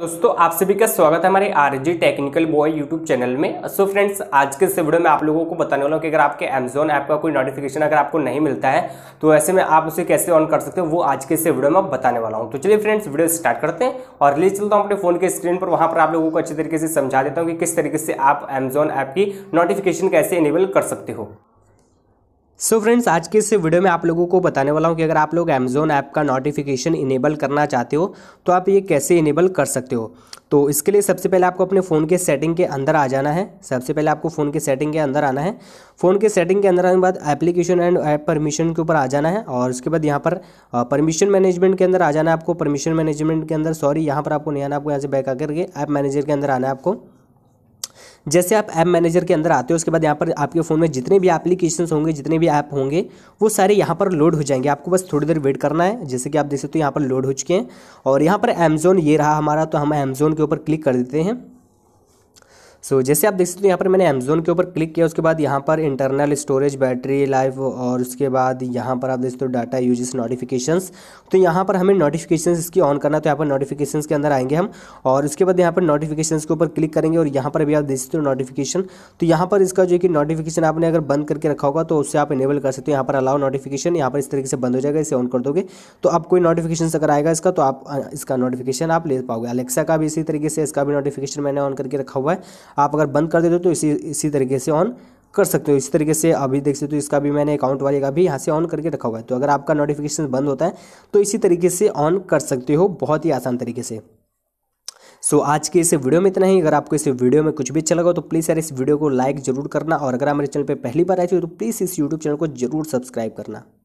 दोस्तों आप सभी का स्वागत है हमारे R G technical boy YouTube channel में सो फ्रेंड्स आज के इस वीडियो में आप लोगों को बताने वाला हूँ कि अगर आपके अमेजोन ऐप का कोई नोटिफिकेशन अगर आपको नहीं मिलता है तो ऐसे में आप उसे कैसे ऑन कर सकते हो वो आज के इस वीडियो में बताने वाला हूँ तो चलिए फ्रेंड्स वीडियो स्टार्ट करते हैं और ले चलता हूँ अपने फोन के स्क्रीन पर वहाँ पर आप लोगों को अच्छे तरीके से समझा देता हूँ कि किस तरीके से आप अमेजोन ऐप की नोटिफिकेशन कैसे इनेबल कर सकते हो सो so फ्रेंड्स आज के इस वीडियो में आप लोगों को बताने वाला हूँ कि अगर आप लोग अमेजोन ऐप का नोटिफिकेशन इनेबल करना चाहते हो तो आप ये कैसे इनेबल कर सकते हो तो इसके लिए सबसे पहले आपको अपने फ़ोन के सेटिंग के अंदर आ जाना है सबसे पहले आपको फ़ोन के सेटिंग के अंदर आना है फ़ोन के सेटिंग के अंदर आने के बाद एप्लीकेशन एंड ऐप परमिशन के ऊपर आ जाना है और उसके बाद यहाँ पर परमिशन मैनेजमेंट के अंदर आ जाना है आपको परमिशन मैनेजमेंट के अंदर सॉरी यहाँ पर आपको नहीं आना आपको यहाँ से बैक आकर के ऐप मैनेजर के अंदर आना है आपको जैसे आप ऐप मैनेजर के अंदर आते हो उसके बाद यहाँ पर आपके फ़ोन में जितने भी एप्लीकेशन होंगे जितने भी ऐप होंगे वो सारे यहाँ पर लोड हो जाएंगे आपको बस थोड़ी देर वेट करना है जैसे कि आप देख सकते हो यहाँ पर लोड हो चुके हैं और यहाँ पर अमेजोन ये रहा हमारा तो हम अमेजोन के ऊपर क्लिक कर देते हैं सो so, जैसे आप देख सकते हो यहाँ पर मैंने अमेजोन के ऊपर क्लिक किया उसके बाद यहाँ पर इंटरनल स्टोरेज बैटरी लाइफ और उसके बाद यहाँ पर आप देख सकते हो डाटा यूजेस नोटिफिकेशंस तो यहाँ पर हमें नोटिफिकेशंस इसकी ऑन करना तो यहाँ पर नोटिफिकेशंस के अंदर आएंगे हम और उसके बाद यहाँ पर नोटिफिकेशन के ऊपर क्लिक करेंगे और यहाँ पर भी आप देख सकते हो नोटिफिकेशन तो यहाँ पर इसका जो कि नोटिफिकेशन आपने अगर बंद करके रखा होगा तो उससे आप इनेबल कर सकते हो यहाँ पर अलाउ नोटिफिकेशन यहाँ पर इस तरीके से बंद हो जाएगा इसे ऑन कर दोगे तो आप कोई नोटिफिकेशन अगर आएगा इसका तो आप इसका नोटिफिकेशन आप ले पाओगे अलेक्सा का भी इसी तरीके से इसका भी नोटिफिकेशन मैंने ऑन करके रखा हुआ है आप अगर बंद कर देते हो तो इसी इसी तरीके से ऑन कर सकते हो इसी तरीके से अभी देख सकते हो इसका भी मैंने अकाउंट वाले का भी यहाँ से ऑन करके रखा हुआ है तो अगर आपका नोटिफिकेशन बंद होता है तो इसी तरीके से ऑन कर सकते हो बहुत ही आसान तरीके से सो so, आज के इस वीडियो में इतना ही अगर आपको इस वीडियो में कुछ भी अच्छा लगा तो प्लीज़ यार इस वीडियो को लाइक जरूर करना और अगर आप मेरे चैनल पर पहली बार आए थे तो प्लीज़ इस यूट्यूब चैनल को जरूर सब्सक्राइब करना